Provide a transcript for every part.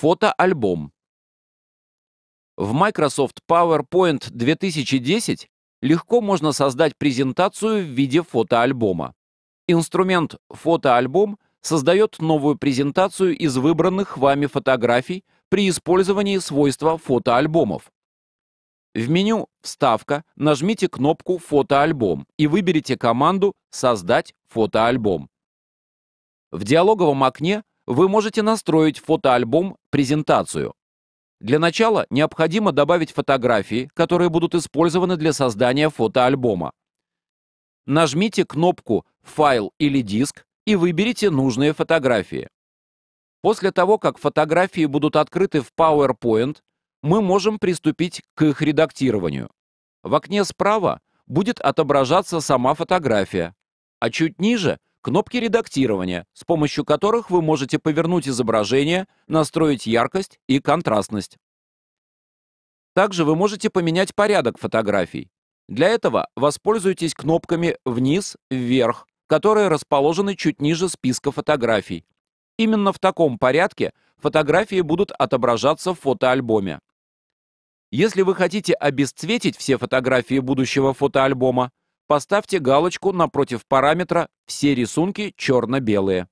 Фотоальбом. В Microsoft PowerPoint 2010 легко можно создать презентацию в виде фотоальбома. Инструмент «Фотоальбом» создает новую презентацию из выбранных вами фотографий при использовании свойства фотоальбомов. В меню «Вставка» нажмите кнопку «Фотоальбом» и выберите команду «Создать фотоальбом». В диалоговом окне вы можете настроить фотоальбом-презентацию. Для начала необходимо добавить фотографии, которые будут использованы для создания фотоальбома. Нажмите кнопку «Файл» или «Диск» и выберите нужные фотографии. После того, как фотографии будут открыты в PowerPoint, мы можем приступить к их редактированию. В окне справа будет отображаться сама фотография, а чуть ниже кнопки редактирования, с помощью которых вы можете повернуть изображение, настроить яркость и контрастность. Также вы можете поменять порядок фотографий. Для этого воспользуйтесь кнопками «Вниз», «Вверх», которые расположены чуть ниже списка фотографий. Именно в таком порядке фотографии будут отображаться в фотоальбоме. Если вы хотите обесцветить все фотографии будущего фотоальбома, поставьте галочку напротив параметра «Все рисунки черно-белые».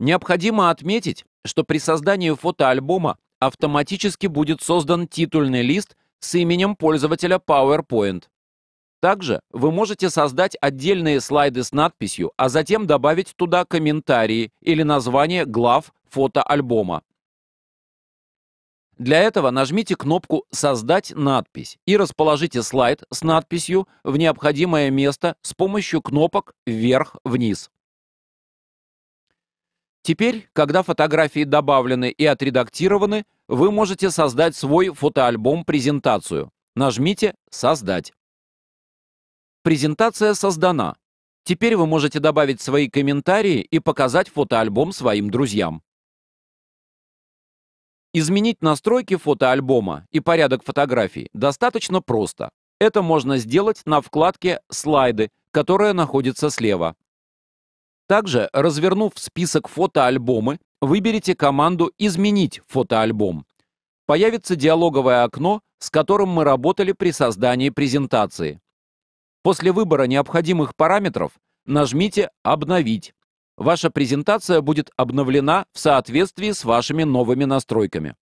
Необходимо отметить, что при создании фотоальбома автоматически будет создан титульный лист с именем пользователя PowerPoint. Также вы можете создать отдельные слайды с надписью, а затем добавить туда комментарии или название глав фотоальбома. Для этого нажмите кнопку «Создать надпись» и расположите слайд с надписью в необходимое место с помощью кнопок «Вверх-вниз». Теперь, когда фотографии добавлены и отредактированы, вы можете создать свой фотоальбом-презентацию. Нажмите «Создать». Презентация создана. Теперь вы можете добавить свои комментарии и показать фотоальбом своим друзьям. Изменить настройки фотоальбома и порядок фотографий достаточно просто. Это можно сделать на вкладке «Слайды», которая находится слева. Также, развернув список фотоальбомы, выберите команду «Изменить фотоальбом». Появится диалоговое окно, с которым мы работали при создании презентации. После выбора необходимых параметров нажмите «Обновить». Ваша презентация будет обновлена в соответствии с вашими новыми настройками.